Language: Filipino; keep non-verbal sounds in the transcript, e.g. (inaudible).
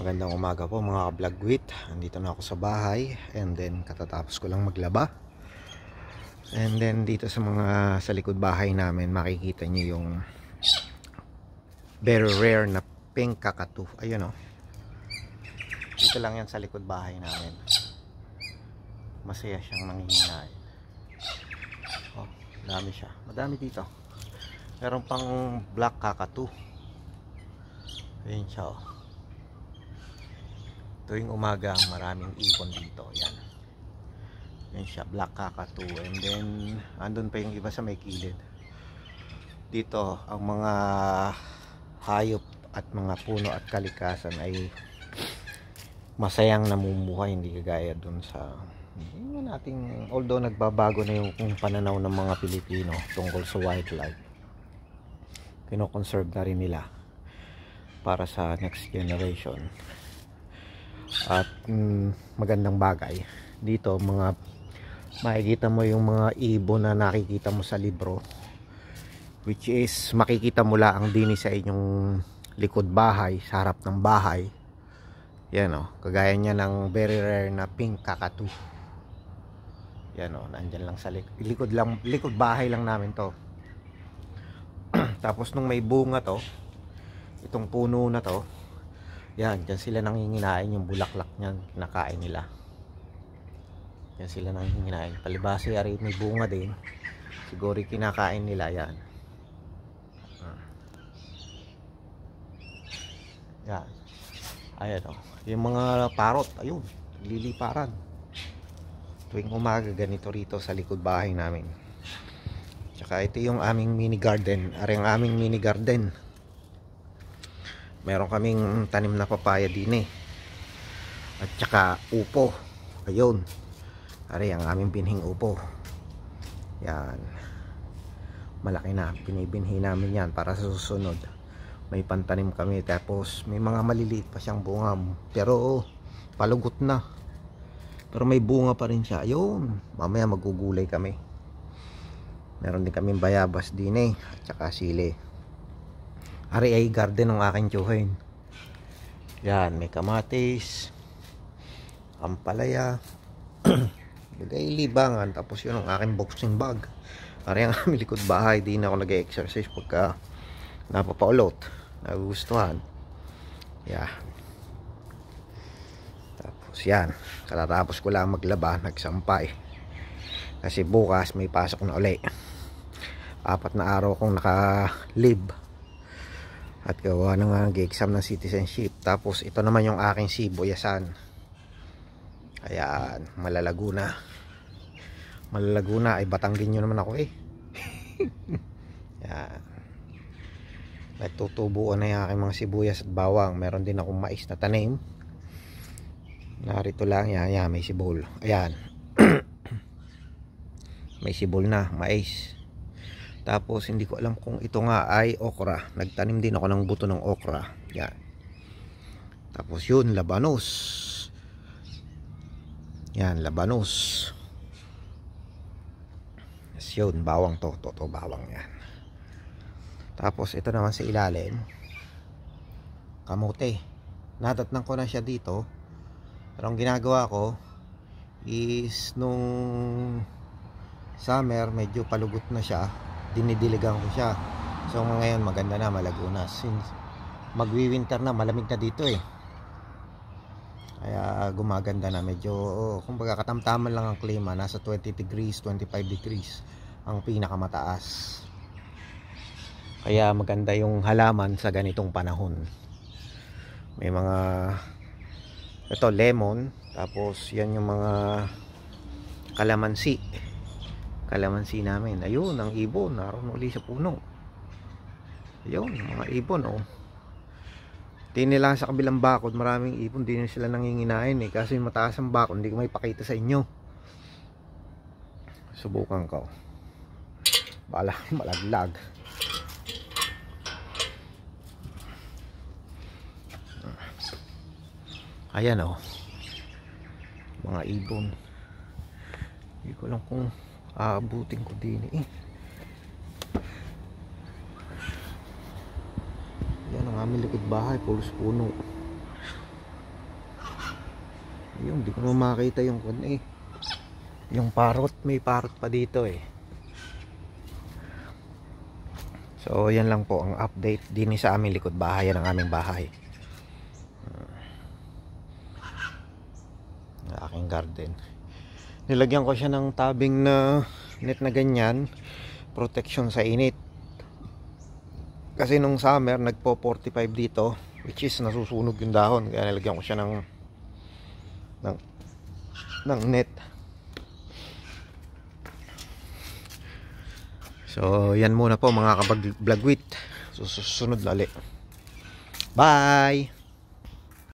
Magandang umaga po mga ka-vlogwit Andito na ako sa bahay And then katatapos ko lang maglaba And then dito sa mga sa likod bahay namin Makikita nyo yung Very rare na pink kakatu Ayun o oh. Dito lang yan sa likod bahay namin Masaya siyang nanghihinayin Oh, dami siya Madami dito Meron pang black kakatu Ayun siya oh tuwing umaga maraming ipon dito yan yan siya black kakatu and then andun pa yung iba sa may kilid dito ang mga hayop at mga puno at kalikasan ay masayang namumuhay hindi kagaya dun sa yun nating although nagbabago na yung pananaw ng mga Pilipino tungkol sa wildlife kinoconserve na rin nila para sa next generation at mm, magandang bagay dito mga makikita mo yung mga ibon na nakikita mo sa libro which is makikita mo lang din sa inyong likod bahay sa harap ng bahay yan o oh. kagaya niya ng very rare na pink kakatu yan o oh. nandyan lang sa lik likod lang likod bahay lang namin to (clears throat) tapos nung may bunga to itong puno na to yan, dyan sila nanginginain yung bulaklak niyan, kinakain nila. Yan sila nanginginain. Palibasa yari may bunga din. Siguro kinakain nila yan. Ah. Yan. Ayan o. Oh. Yung mga parot, ayun, liliparan. Tuwing umaga, ganito rito sa likod bahay namin. Tsaka ito yung aming mini garden. Ari ang aming mini garden meron kaming tanim na papaya din eh at saka upo ayun ari ang aming binhing upo yan malaki na pinibinhi namin yan para sa susunod may pantanim kami tapos may mga maliliit pa siyang bunga pero palugot na pero may bunga pa rin siya ayun mamaya magugulay kami meron din kaming bayabas din eh at saka sili ay garden ng aking tiyuhin yan may kamatis ampalaya (clears throat) bigay libangan tapos yun ang aking boxing bag pari ang aming likod bahay din ako nag-exercise pagka napapaulot nagugustuhan yeah tapos yan katatapos ko lang maglaba nagsampay kasi bukas may pasok na uli apat na araw kong naka-live at gawa na nga nag-exam ng citizenship tapos ito naman yung aking siboyasan ayan malalago na malalago na ay batanggin nyo naman ako eh (laughs) ayan nagtutubuan na yung aking mga sibuyas at bawang meron din akong mais na tanim narito lang yan, yan may sibol ayan (clears throat) may sibol na mais tapos hindi ko alam kung ito nga ay okra. Nagtanim din ako ng buto ng okra. Yan. Tapos yun, labanos. Yan, labanos. Yes, yun, bawang to. Toto, bawang yan. Tapos ito naman sa ilalim. Kamote. Nadatnan ko na siya dito. Pero ang ginagawa ko is nung summer medyo palugot na siya dinidiligan ko siya so ngayon maganda na malago since magwiwinter na malamig na dito eh kaya gumaganda na medyo oh, kumbaga katamtaman lang ang klima nasa 20 degrees 25 degrees ang pinakamataas kaya maganda yung halaman sa ganitong panahon may mga ito lemon tapos yan yung mga kalamansi kalamansi namin ayun ang ibon naroon uli sa puno ayun mga ibon oh di nila sa kabilang bakod maraming ibon di nila sila nanginginain eh kasi mataas ang bakod hindi ko may pakita sa inyo subukan ko bala (laughs) malaglag ayan oh mga ibon hindi ko alam kung aabutin ko din eh yan ang aming likod bahay pulos puno yun di ko makita yung kun eh yung parot may parot pa dito eh so yan lang po ang update din sa aming likod bahay yan ang aming bahay hmm. aking garden nilagyan ko siya ng tabing na net na ganyan protection sa init kasi nung summer nagpo 45 dito which is nasusunog yung dahon kaya nilagyan ko siya ng ng, ng net so yan muna po mga kabag vlog susunod lali bye